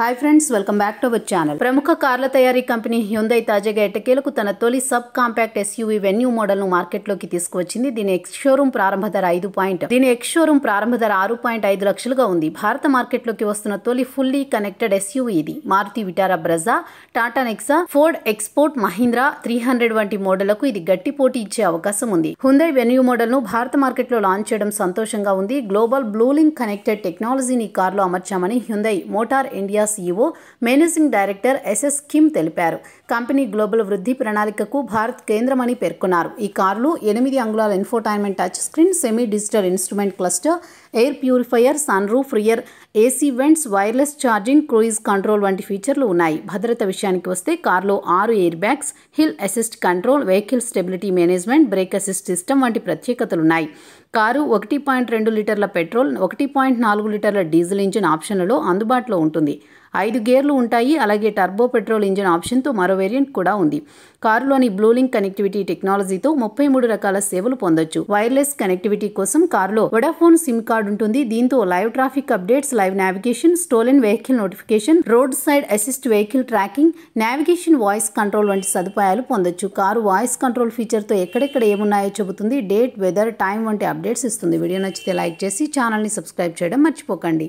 hi friends welcome back to our channel ప్రముఖ కార్ల తయారీ కంపెనీ హ్యుందై తాజాగా ఎట్టకేలకు తన తొలి subcompact SUV Venue model ను మార్కెట్లోకి తీసుకువచ్చింది దీని ఎక్స్ షోరూమ్ ప్రారంభ ధర ఐదు పాయింట్ దీని ఎక్స్ షోరూమ్ ప్రారంభ ధర ఆరు పాయింట్ ఐదు లక్షలుగా ఉంది భారత మార్కెట్లోకి వస్తున్న తొలి ఫుల్లీ కనెక్టెడ్ ఎస్యూవీ ఇది Maruti Vitara Brezza Tata Nexa Ford export Mahindra three hundred వంటి మోడళ్లకు ఇది గట్టి పోటీ ఇచ్చే అవకాశం ఉంది హుందై వెన్యూ మోడల్ ను భారత మార్కెట్లో లాంచ్ చేయడం సంతోషంగా ఉంది గ్లోబల్ బ్లూలింగ్ కనెక్టెడ్ టెక్నాలజీని కార్లో అమర్చామని Hyundai Motor India CEO managing director S S Kim తెలిపారు కంపెనీ గ్లోబల్ వృద్ధి ప్రణాళికకు భారత్ కేంద్రమని పేర్కొన్నారు ఈ కార్లు ఎనిమిది అంగుళాల infotainment touch screen semi digital instrument cluster air purifier sunroof rear AC vents wireless charging cruise control వంటి ఫీచర్లు ఉన్నాయి భద్రత విషయానికి వస్తే కార్లో ఆరు air bags hill assist control vehicle stability management brake assist system వంటి ప్రత్యేకతలున్నాయి కారు ఒకటి పాయింట్ రెండు లీటర్ల పెట్రోల్ ఒకటి పాయింట్ నాలుగు లీటర్ల డీజిల్ ఇంజిన్ ఆప్షన్లలో అందుబాటులో ఉంటుంది ఐదు గేర్లు ఉంటాయి అలాగే టర్బో పెట్రోల్ ఇంజిన్ ఆప్షన్తో మరో వేరియంట్ కూడా ఉంది కారులోని బ్లూలింగ్ కనెక్టివిటీ టెక్నాలజీతో ముప్పై మూడు రకాల సేవలు పొందొచ్చు వైర్లెస్ కనెక్టివిటీ కోసం కారులో వొడాఫోన్ సిమ్ కార్డు ఉంటుంది దీంతో live traffic updates live navigation stolen vehicle notification roadside assist vehicle tracking navigation voice control వంటి సదుపాయాలు పొందొచ్చు కారు వాయిస్ కంట్రోల్ ఫీచర్తో ఎక్కడెక్కడ ఏమున్నాయో చెబుతుంది డేట్ వెదర్ టైం వంటి అప్డేట్స్ ఇస్తుంది వీడియో నచ్చితే లైక్ చేసి ఛానల్ని సబ్స్క్రైబ్ చేయడం మర్చిపోకండి